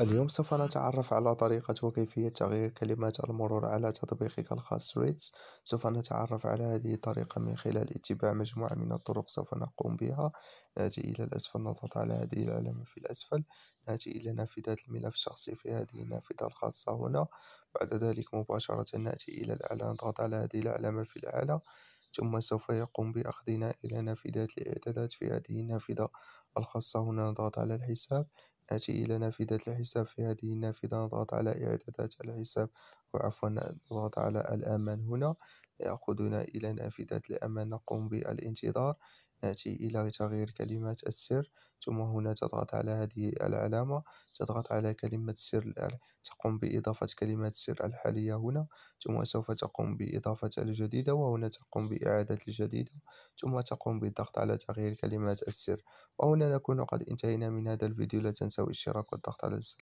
اليوم سوف نتعرف على طريقة وكيفية تغيير كلمات المرور على تطبيقك الخاص ريتس سوف نتعرف على هذه الطريقة من خلال اتباع مجموعة من الطرق سوف نقوم بها نأتي إلى الأسفل نضغط على هذه العلامة في الأسفل نأتي إلى نافذة الملف الشخصي في هذه النافذة الخاصة هنا بعد ذلك مباشرة نأتي إلى الأعلى نضغط على هذه العلامة في الأعلى ثم سوف يقوم بأخذنا إلى نافذة الإعدادات في هذه النافذة الخاصة هنا نضغط على الحساب نأتي إلى نافذة الحساب في هذه النافذة نضغط على إعدادات الحساب وعفوا نضغط على الأمان هنا يأخذنا إلى نافذة الأمان نقوم بالانتظار نأتي إلى تغيير كلمة السر ثم هنا تضغط على هذه العلامة تضغط على كلمة سر تقوم بإضافة كلمة السر الحالية هنا ثم سوف تقوم بإضافة الجديدة وهنا تقوم بإعادة الجديدة ثم تقوم بالضغط على تغيير كلمة السر وهنا نكون قد انتهينا من هذا الفيديو لا تنسوا الاشتراك والضغط على السر